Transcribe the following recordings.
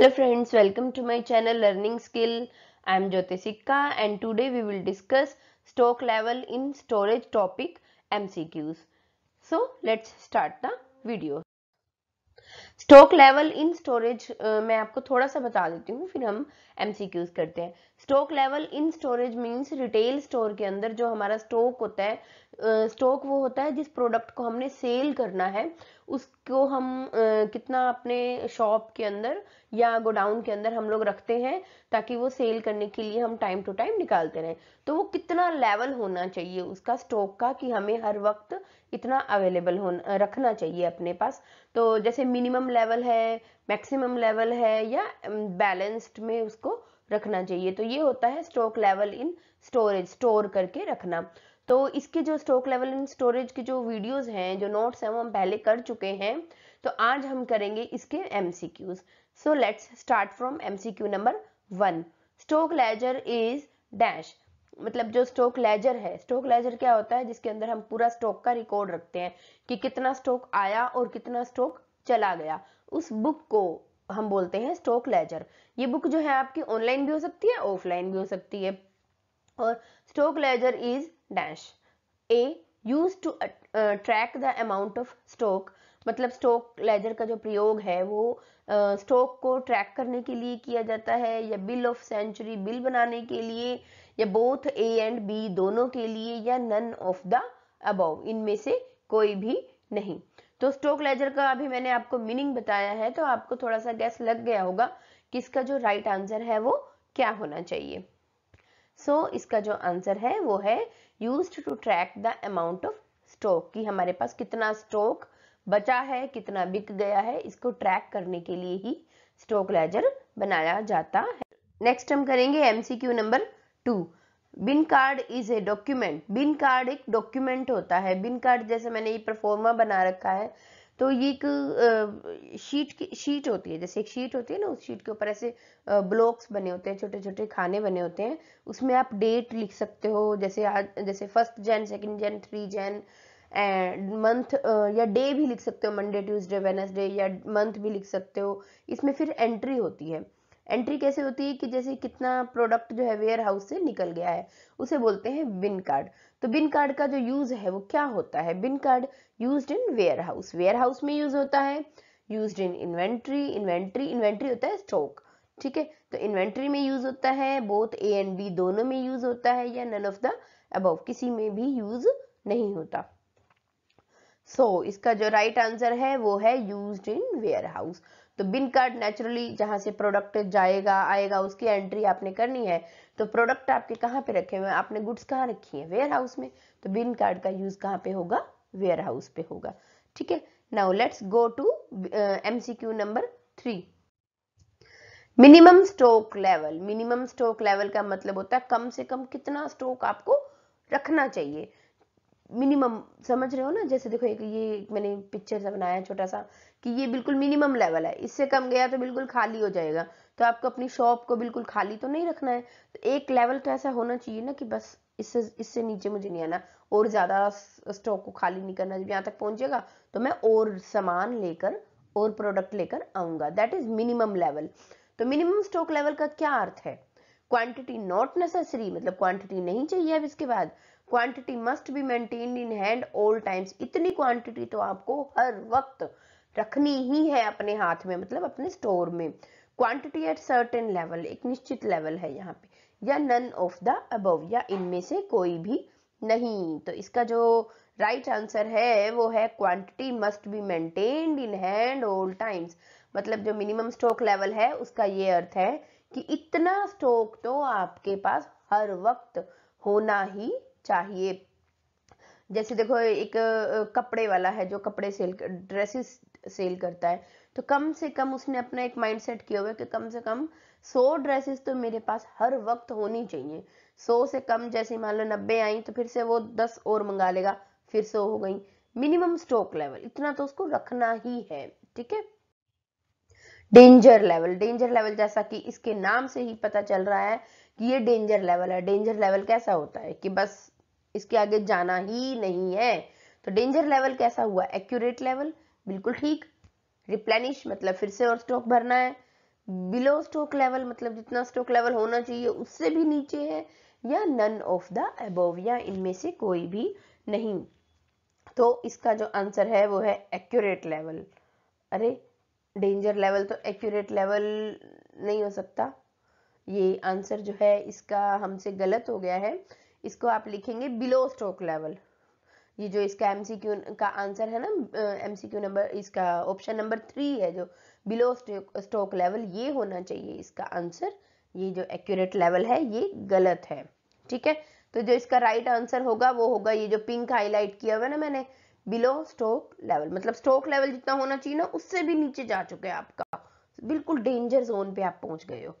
hello friends welcome to my channel learning skill i am jyoti sikka and today we will discuss stock level in storage topic mcqs so let's start the video stock level in storage मैं आपको थोड़ा सा बता देती हूँ फिर हम MCQs करते हैं stock level in storage means retail store के अंदर जो हमारा स्टॉक होता है स्टॉक uh, वो होता है जिस प्रोडक्ट को हमने सेल करना है उसको हम आ, कितना अपने शॉप के अंदर या गोडाउन के अंदर हम लोग रखते हैं ताकि वो सेल करने के लिए हम टाइम टू टाइम निकालते रहें तो वो कितना लेवल होना चाहिए उसका स्टॉक का कि हमें हर वक्त इतना अवेलेबल होना रखना चाहिए अपने पास तो जैसे मिनिमम लेवल है मैक्सिमम लेवल है या बैलेंस्ड में उसको रखना चाहिए तो ये होता है stock level in storage store करके रखना तो इसके जो स्टॉक लेवल एंड स्टोरेज के जो वीडियोस हैं जो नोट्स हैं वो हम पहले कर चुके हैं तो आज हम करेंगे इसके M C Qs so let's start from M C Q number one stock ledger is dash मतलब जो स्टॉक लेजर है स्टॉक लेजर क्या होता है जिसके अंदर हम पूरा स्टॉक का रिकॉर्ड रखते हैं कि कितना स्टॉक आया और कितना स्टॉक चला गया उस बुक को हम बोलते हैं स्टॉक लेजर ये बुक जो है आपकी ऑनलाइन भी हो सकती है ऑफलाइन भी हो सकती है और stock ledger is dash a use to track the amount of stock मतलब स्टॉक लेजर का जो प्रयोग है वो स्टॉक uh, को ट्रैक करने के लिए किया जाता है या बिल ऑफ सेंचुरी बिल बनाने के लिए या बोथ ए एंड बी दोनों के लिए या नन ऑफ द अबव इनमें से कोई भी नहीं तो स्टॉक लेजर का अभी मैंने आपको मीनिंग बताया है तो आपको थोड़ा सा गैस लग गया होगा कि इसका जो राइट right आंसर है वो क्या होना चाहिए सो so, इसका जो आंसर है वो है used to track the amount of stock कि हमारे पास कितना स्टॉक बचा है कितना बिक गया है इसको ट्रैक करने के लिए ही स्टॉक लेजर बनाया जाता है नेक्स्ट हम करेंगे MCQ number two bin card is a document bin card एक डॉक्यूमेंट होता है बिन कार्ड जैसे मैंने ये परफॉर्मा बना रखा है तो ये एक शीट की शीट होती है जैसे एक शीट होती है ना उस शीट के ऊपर ऐसे ब्लॉक्स बने होते हैं छोटे छोटे खाने बने होते हैं उसमें आप डेट लिख सकते हो जैसे आज जैसे first Jan second Jan three Jan and month या डे भी लिख सकते हो मंडे ट्यूसडे वेनसडे या मंथ भी लिख सकते हो इसमें फिर एंट्री होती है एंट्री कैसे होती है कि जैसे कितना प्रोडक्ट जो है वेयर हाउस से निकल गया है उसे बोलते हैं विन कार्ड तो बिन कार्ड का जो यूज है वो क्या होता है bin card use in warehouse warehouse में यूज होता है use in inventory inventory inventory होता है स्टॉक ठीक है तो इन्वेंट्री में यूज होता है बोथ ए एंड बी दोनों में यूज होता है या नन ऑफ द अबव किसी में भी यूज नहीं होता सो so, इसका जो राइट right आंसर है वो है यूज इन वेयर हाउस तो बिन कार्ड नेचुरली जहां से प्रोडक्ट जाएगा आएगा उसकी एंट्री आपने करनी है तो प्रोडक्ट आपके कहाँ पे रखे हुए हैं आपने गुड्स कहाँ रखी है वेयर हाउस में तो बिन कार्ड का यूज कहाँ पे होगा वेयर हाउस पे होगा ठीक है now let's go to MCQ number three minimum stock level minimum stock level का मतलब होता है कम से कम कितना स्टॉक आपको रखना चाहिए मिनिमम समझ रहे हो ना जैसे देखो एक ये मैंने पिक्चर सा बनाया छोटा सा कि ये बिल्कुल मिनिमम लेवल है इससे कम गया तो बिल्कुल खाली हो जाएगा तो आपको अपनी शॉप को बिल्कुल खाली तो नहीं रखना है तो एक लेवल तो ऐसा होना चाहिए ना कि बस इससे इससे नीचे मुझे नहीं आना और ज़्यादा स्टॉक को खाली नहीं करना जब यहाँ तक पहुंचेगा तो मैं और सामान लेकर और प्रोडक्ट लेकर आऊंगा दैट इज़ मिनिमम लेवल तो मिनिमम स्टॉक लेवल का क्या अर्थ है क्वांटिटी नॉट नेसेसरी मतलब क्वांटिटी नहीं चाहिए अब इसके बाद quantity must be maintain in hand all times इतनी क्वांटिटी तो आपको हर वक्त रखनी ही है अपने हाथ में मतलब अपने स्टोर में क्वांटिटी एट सर्टेन लेवल एक निश्चित लेवल है यहाँ पे या नन ऑफ द अबव या इनमें से कोई भी नहीं तो इसका जो राइट right आंसर है वो है quantity must be maintained in hand all times मतलब जो मिनिमम स्टॉक लेवल है उसका ये अर्थ है कि इतना स्टॉक तो आपके पास हर वक्त होना ही चाहिए जैसे देखो एक कपड़े वाला है जो कपड़े सेल ड्रेसेस सेल करता है तो कम से कम उसने अपना एक माइंड सेट किया हुआ है कि कम से कम सौ ड्रेसेस तो मेरे पास हर वक्त होनी चाहिए सो से कम जैसे मान लो नब्बे आई तो फिर से वो दस और मंगा लेगा फिर से हो गई मिनिमम स्टॉक लेवल इतना तो उसको रखना ही है ठीक है डेंजर लेवल डेंजर लेवल जैसा कि इसके नाम से ही पता चल रहा है कि ये डेंजर लेवल है डेंजर लेवल कैसा होता है कि बस इसके आगे जाना ही नहीं है तो डेंजर लेवल कैसा हुआ एक्यूरेट लेवल बिल्कुल ठीक रिप्लेनिश मतलब फिर से और स्टॉक भरना है बिलो स्टॉक लेवल मतलब जितना स्टॉक लेवल होना चाहिए उससे भी नीचे है या नन ऑफ द अबोव या इनमें से कोई भी नहीं तो इसका जो आंसर है वो है एक्यूरेट लेवल अरे डेंजर लेवल तो एक्यूरेट लेवल नहीं हो सकता ये आंसर जो है इसका हमसे गलत हो गया है इसको आप लिखेंगे बिलो स्टॉक लेवल ये जो इसका क्यू का आंसर है ना क्यू नंबर इसका ऑप्शन नंबर थ्री है जो बिलो स्टॉक लेवल ये होना चाहिए इसका आंसर ये जो एक्यूरेट लेवल है ये गलत है ठीक है तो जो इसका राइट right आंसर होगा वो होगा ये जो पिंक हाईलाइट किया हुआ ना मैंने बिलो स्टॉक लेवल मतलब स्टॉक लेवल जितना होना चाहिए ना उससे भी नीचे जा चुके हैं आपका बिल्कुल डेंजर जोन पे आप पहुंच गए हो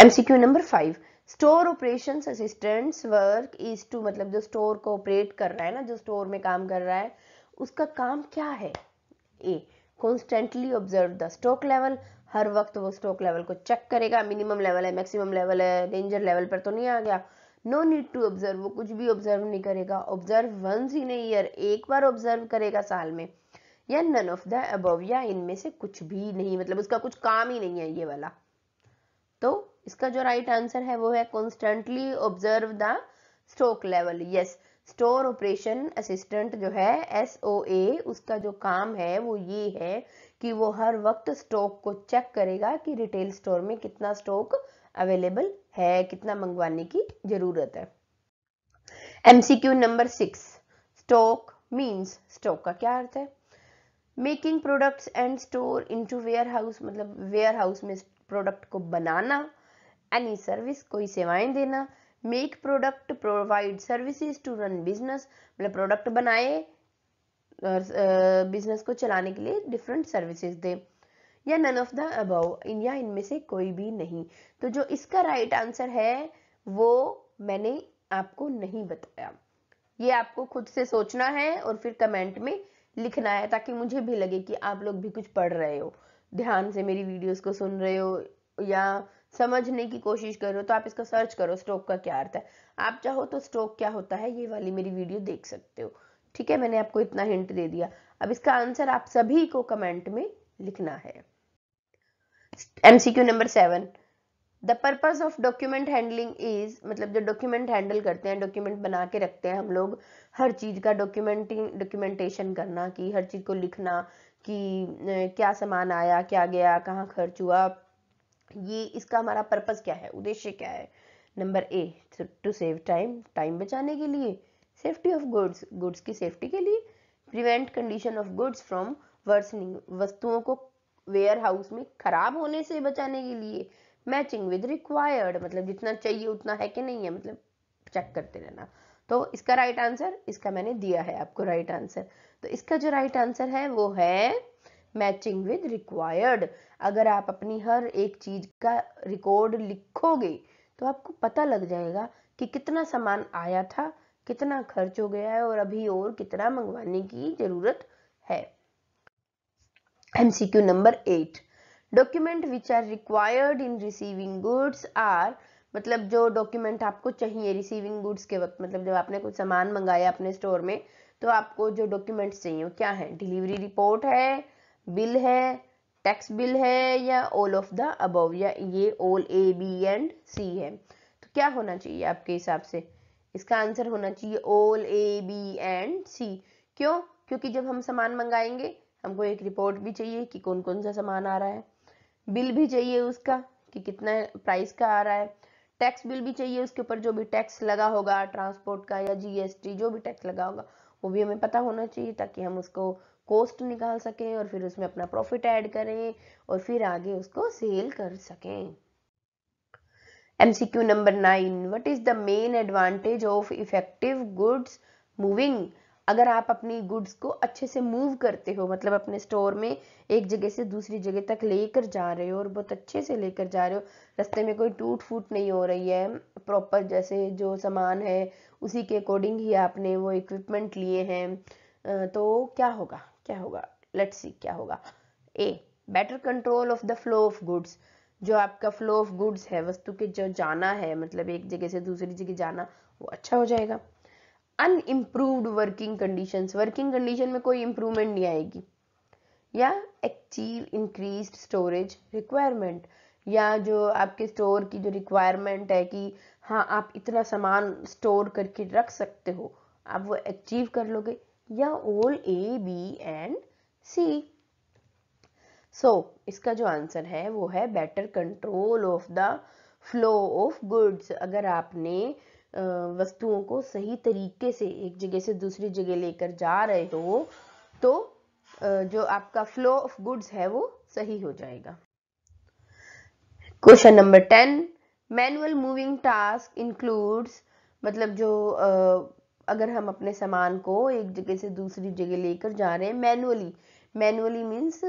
MCQ number five store operation assistants work is to मतलब जो स्टोर को ऑपरेट कर रहा है ना जो स्टोर में काम कर रहा है उसका काम क्या है a constantly observe the stock level हर वक्त वो स्टॉक लेवल को चेक करेगा मिनिमम लेवल है मैक्सिमम लेवल है डेंजर लेवल पर तो नहीं आ गया नो नीड टू ऑब्जर्व वो कुछ भी ऑब्जर्व नहीं करेगा ऑब्जर्व वंस इन ईयर एक बार ऑब्जर्व करेगा साल में या नन ऑफ द अबव या इनमें से कुछ भी नहीं मतलब उसका कुछ काम ही नहीं है ये वाला तो इसका जो राइट right आंसर है वो है constantly observe the stock level yes store operation assistant जो है एस उसका जो काम है वो ये है कि वो हर वक्त स्टॉक को चेक करेगा कि रिटेल स्टोर में कितना स्टॉक अवेलेबल है कितना मंगवाने की जरूरत है MCQ number six stock means stock का क्या अर्थ है making products and store into warehouse मतलब वेयर हाउस में प्रोडक्ट को बनाना एनी सर्विस कोई सेवाएं देना make product provide services to run business मतलब प्रोडक्ट बनाए और बिजनेस को चलाने के लिए डिफरेंट सर्विसेज दे या none of the above India इनमें से कोई भी नहीं तो जो इसका राइट right आंसर है वो मैंने आपको नहीं बताया ये आपको खुद से सोचना है और फिर कमेंट में लिखना है ताकि मुझे भी लगे कि आप लोग भी कुछ पढ़ रहे हो ध्यान से मेरी वीडियोस को सुन रहे हो या समझने की कोशिश कर रहे हो तो आप इसका सर्च करो स्ट्रोक का क्या अर्थ है आप चाहो तो स्ट्रोक क्या होता है ये वाली मेरी वीडियो देख सकते हो ठीक है मैंने आपको इतना हिंट दे दिया अब इसका आंसर आप सभी को कमेंट में लिखना है MCQ number seven the purpose of document handling is मतलब जो डॉक्यूमेंट हैंडल करते हैं डॉक्यूमेंट बना के रखते हैं हम लोग हर चीज़ का डॉक्यूमेंटिंग डॉक्यूमेंटेशन करना कि हर चीज़ को लिखना कि क्या सामान आया क्या गया कहाँ खर्च हुआ ये इसका हमारा पर्पज क्या है उद्देश्य क्या है number A to save time time बचाने के लिए सेफ्टी ऑफ गुड्स गुड्स की सेफ्टी के लिए prevent condition of goods from worsening वस्तुओं को वेयर हाउस में खराब होने से बचाने के लिए मैचिंग विद रिक्वायर्ड मतलब जितना चाहिए उतना है कि नहीं है मतलब चेक करते रहना तो इसका राइट right आंसर इसका मैंने दिया है आपको राइट right आंसर तो इसका जो राइट right आंसर है वो है मैचिंग विद रिक्वायर्ड अगर आप अपनी हर एक चीज का रिकॉर्ड लिखोगे तो आपको पता लग जाएगा कि कितना सामान आया था कितना खर्च हो गया है और अभी और कितना मंगवाने की जरूरत है MCQ number eight document which are required in receiving goods are मतलब जो डॉक्यूमेंट आपको चाहिए रिसीविंग गुड्स के वक्त मतलब जब आपने कुछ सामान मंगाया अपने स्टोर में तो आपको जो डॉक्यूमेंट्स चाहिए वो क्या है डिलीवरी रिपोर्ट है बिल है टैक्स बिल है या ऑल ऑफ द अबव या ये all A B and C है तो क्या होना चाहिए आपके हिसाब से इसका आंसर होना चाहिए all A B and C क्यों क्योंकि जब हम सामान मंगाएंगे हमको एक रिपोर्ट भी चाहिए कि कौन कौन सा सामान आ रहा है बिल भी चाहिए उसका कि कितना प्राइस का आ रहा है टैक्स बिल भी चाहिए उसके ऊपर जो भी टैक्स लगा होगा ट्रांसपोर्ट का या जीएसटी जो भी टैक्स लगा होगा वो भी हमें पता होना चाहिए ताकि हम उसको कॉस्ट निकाल सकें और फिर उसमें अपना प्रॉफिट ऐड करें और फिर आगे उसको सेल कर सकें MCQ number nine what is the main advantage of effective goods moving अगर आप अपनी गुड्स को अच्छे से मूव करते हो मतलब अपने स्टोर में एक जगह से दूसरी जगह तक लेकर जा रहे हो और बहुत अच्छे से लेकर जा रहे हो रास्ते में कोई टूट फूट नहीं हो रही है प्रॉपर जैसे जो सामान है उसी के अकॉर्डिंग ही आपने वो इक्विपमेंट लिए हैं तो क्या होगा क्या होगा लेट सी क्या होगा A better control of the flow of goods जो आपका फ्लो ऑफ गुड्स है वस्तु के जो जाना है मतलब एक जगह से दूसरी जगह जाना वो अच्छा हो जाएगा an improved working condition working condition में कोई इंप्रूवमेंट नहीं आएगी या एक्चीव इंक्रीज स्टोरेज रिक्वायरमेंट या जो आपके स्टोर की जो रिक्वायरमेंट है कि हाँ आप इतना सामान स्टोर करके रख सकते हो आप वो अचीव कर लोगे या ओल ए बी एंड सी सो इसका जो आंसर है वो है better control of the flow of goods अगर आपने वस्तुओं को सही तरीके से एक जगह से दूसरी जगह लेकर जा रहे हो तो जो आपका फ्लो ऑफ गुड्स है वो सही हो जाएगा question number ten manual moving task includes मतलब जो अगर हम अपने सामान को एक जगह से दूसरी जगह लेकर जा रहे हैं मैनुअली मैनुअली मीन्स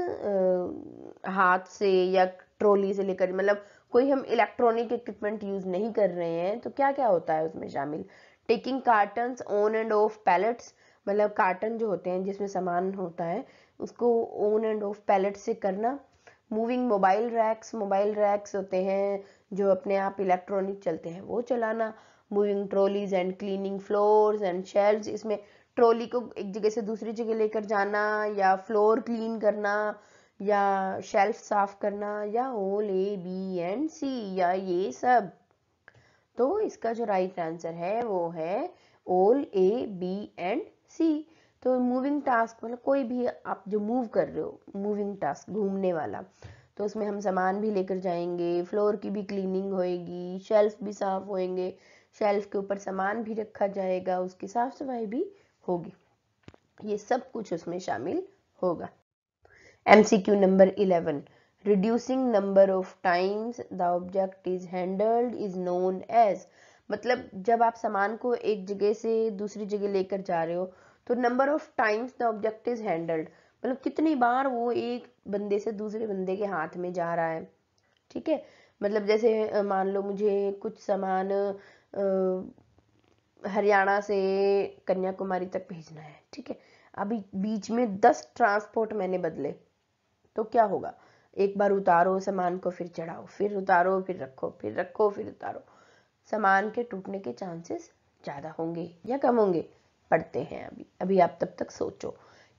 हाथ से या ट्रॉली से लेकर मतलब कोई हम इलेक्ट्रॉनिक इक्विपमेंट यूज़ नहीं कर रहे हैं तो क्या क्या होता है उसमें शामिल taking carton on and off pallets मतलब कार्टन जो होते हैं जिसमें सामान होता है उसको ऑन एंड ऑफ पैलेट से करना moving mobile racks mobile racks होते हैं जो अपने आप इलेक्ट्रॉनिक चलते हैं वो चलाना moving trolleys and cleaning floors and shelves इसमें ट्रॉली को एक जगह से दूसरी जगह लेकर जाना या फ्लोर क्लीन करना या शेल्फ साफ करना या whole A B and C या ये सब तो इसका जो राइट आंसर है वो है ओल ए बी एंड सी तो मूविंग टास्क मतलब कोई भी आप जो मूव कर रहे हो मूविंग टास्क घूमने वाला तो उसमें हम सामान भी लेकर जाएंगे फ्लोर की भी क्लीनिंग होएगी शेल्फ भी साफ होएंगे शेल्फ के ऊपर सामान भी रखा जाएगा उसकी साफ सफाई भी होगी ये सब कुछ उसमें शामिल होगा MCQ number eleven reducing number of times the object is handled is known as मतलब जब आप सामान को एक जगह से दूसरी जगह लेकर जा रहे हो तो number of times the object is handled मतलब कितनी बार वो एक बंदे से दूसरे बंदे के हाथ में जा रहा है ठीक है मतलब जैसे मान लो मुझे कुछ सामान हरियाणा से कन्याकुमारी तक भेजना है ठीक है अभी बीच में दस ट्रांसपोर्ट मैंने बदले तो क्या होगा एक बार उतारो सामान को फिर चढ़ाओ फिर उतारो फिर रखो फिर रखो फिर उतारो सामान के टूटने के चांसेस ज़्यादा होंगे या कम होंगे पढ़ते हैं अभी अभी आप तब तक सोचो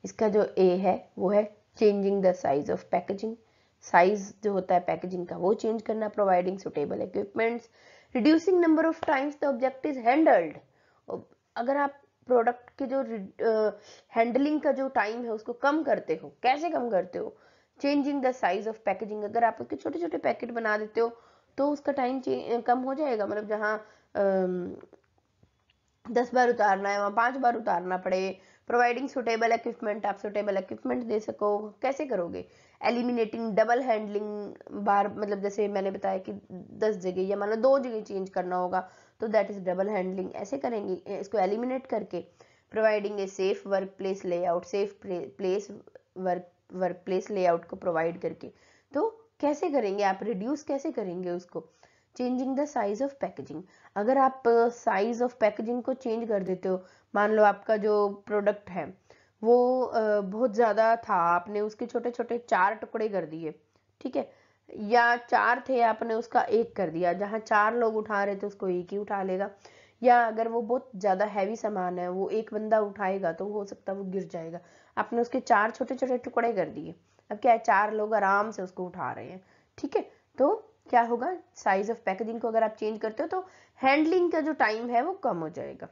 इसका जो ए है वो है changing the size of packaging size जो होता है पैकेजिंग का वो चेंज करना providing suitable equipments reducing number of times the object is handled अगर आप प्रोडक्ट के जो हैंडलिंग uh, का जो टाइम है उसको कम करते हो कैसे कम करते हो changing the size of packaging अगर आप उसके छोटे छोटे पैकेट बना देते हो तो उसका टाइम कम हो जाएगा मतलब जहाँ दस बार उतारना है वहाँ पांच बार उतारना पड़े प्रोवाइडिंग सुटेबल इक्विपमेंट आप सुटेबल इक्विपमेंट दे सको कैसे करोगे एलिमिनेटिंग डबल हैंडलिंग बार मतलब जैसे मैंने बताया कि दस जगह या मान लो दो जगह चेंज करना होगा तो दैट इज़ डबल हैंडलिंग ऐसे करेंगे इसको एलिमिनेट करके providing a safe workplace layout safe place work workplace layout को प्रोवाइड करके तो कैसे करेंगे आप रिड्यूस कैसे करेंगे उसको changing the size of packaging अगर आप साइज ऑफ पैकेजिंग को चेंज कर देते हो मान लो आपका जो प्रोडक्ट है वो बहुत ज़्यादा था आपने उसके छोटे छोटे चार टुकड़े कर दिए ठीक है या चार थे आपने उसका एक कर दिया जहाँ चार लोग उठा रहे थे उसको एक ही उठा लेगा या अगर वो बहुत ज़्यादा हैवी सामान है वो एक बंदा उठाएगा तो हो सकता है वो गिर जाएगा आपने उसके चार छोटे छोटे टुकड़े कर दिए अब क्या है चार लोग आराम से उसको उठा रहे हैं ठीक है तो क्या होगा साइज ऑफ पैकेजिंग को अगर आप चेंज करते हो तो हैंडलिंग का जो टाइम है वो कम हो जाएगा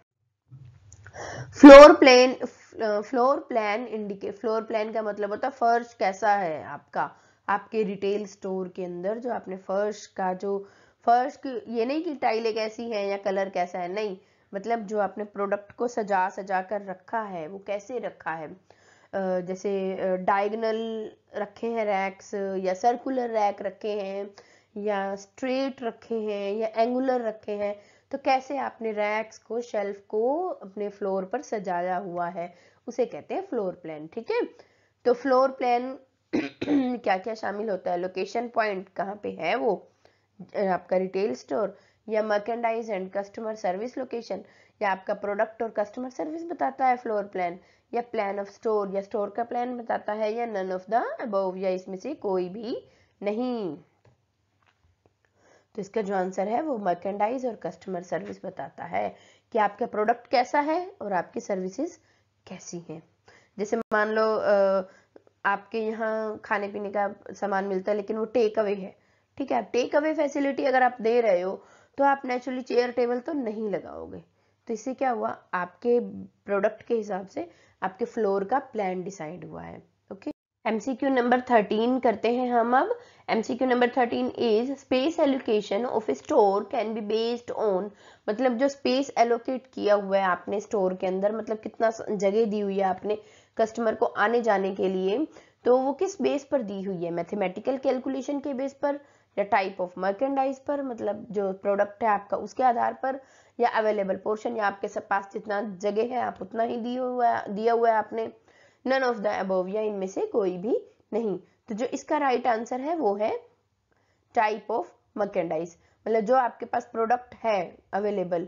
floor plane floor plan indicate floor plan का मतलब होता है फर्श कैसा है आपका आपके रिटेल स्टोर के अंदर जो आपने फर्श का जो फर्श ये नहीं कि टाइलें कैसी हैं या कलर कैसा है नहीं मतलब जो आपने प्रोडक्ट को सजा सजा कर रखा है वो कैसे रखा है जैसे डायगनल रखे हैं रैक्स या सर्कुलर रैक रखे हैं या स्ट्रेट रखे हैं या एंगुलर रखे हैं तो कैसे आपने रैक्स को शेल्फ को अपने फ्लोर पर सजाया हुआ है उसे कहते हैं फ्लोर प्लान ठीक है तो फ्लोर प्लान क्या क्या शामिल होता है लोकेशन पॉइंट कहाँ पे है वो आपका रिटेल स्टोर या merchandise and customer service location या आपका प्रोडक्ट और कस्टमर सर्विस बताता है फ्लोर प्लान या प्लान ऑफ स्टोर या स्टोर का प्लान बताता है या नन ऑफ द अबोव या इसमें से कोई भी नहीं तो इसका जो आंसर है वो मर्केंडाइज और कस्टमर सर्विस बताता है कि आपका प्रोडक्ट कैसा है और आपकी सर्विसेज कैसी हैं जैसे मान लो आपके यहाँ खाने पीने का सामान मिलता है लेकिन वो टेक अवे है ठीक है आप टेक अवे फैसिलिटी अगर आप दे रहे हो तो आप नेचुरली चेयर टेबल तो नहीं लगाओगे तो इससे क्या हुआ आपके प्रोडक्ट के हिसाब से आपके फ्लोर का प्लान डिसाइड हुआ है एमसीक्यू नंबर थर्टीन करते हैं हम अब MCQ number thirteen is space allocation of store can be based on मतलब जो स्पेस एलोकेट किया हुआ है आपने स्टोर के अंदर मतलब कितना जगह दी हुई है आपने कस्टमर को आने जाने के लिए तो वो किस बेस पर दी हुई है मैथमेटिकल कैलकुलेशन के बेस पर या टाइप ऑफ मर्केंडाइज पर मतलब जो प्रोडक्ट है आपका उसके आधार पर या अवेलेबल पोर्शन या आपके पास जितना जगह है आप उतना ही दिया हुआ दिया हुआ है आपने नन ऑफ द अबोव या इनमें से कोई भी नहीं तो जो इसका राइट right आंसर है वो है टाइप ऑफ मर्केंडाइज मतलब जो आपके पास प्रोडक्ट है अवेलेबल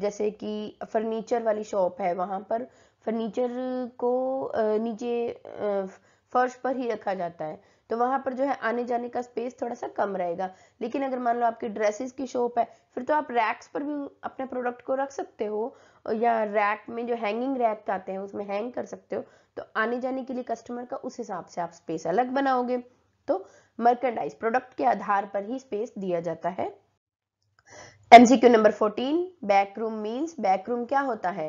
जैसे कि फर्नीचर वाली शॉप है वहां पर फर्नीचर को नीचे फर्श पर ही रखा जाता है तो वहां पर जो है आने जाने का स्पेस थोड़ा सा कम रहेगा लेकिन अगर मान लो आपकी ड्रेसेस की शॉप है फिर तो आप रैक्स पर भी अपने प्रोडक्ट को रख सकते हो या रैक में जो हैंगिंग रैक आते हैं उसमें हैंग कर सकते हो तो आने जाने के लिए कस्टमर का उस हिसाब से आप स्पेस अलग बनाओगे तो मर्केंडाइज प्रोडक्ट के आधार पर ही स्पेस दिया जाता है MCQ number fourteen back room means back room क्या होता है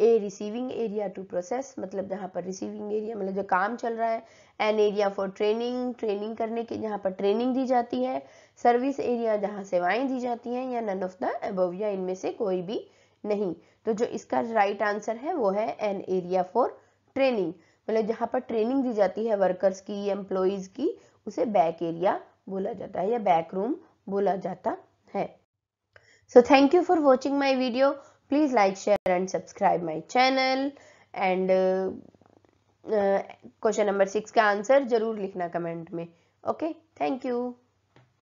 A receiving area to process मतलब जहाँ पर रिसीविंग एरिया मतलब जो काम चल रहा है an area for training training करने के जहाँ पर ट्रेनिंग दी जाती है सर्विस एरिया जहाँ सेवाएं दी जाती हैं या नन ऑफ द अबव या इनमें से कोई भी नहीं तो जो इसका राइट right आंसर है वो है एन एरिया फॉर ट्रेनिंग मतलब जहाँ पर ट्रेनिंग दी जाती है वर्कर्स की एम्प्लॉयज की उसे बैक एरिया बोला जाता है या बैक रूम बोला जाता है so thank you for watching my video please like share and subscribe my channel and uh, uh, question number 6 ka answer zarur likhna comment mein okay thank you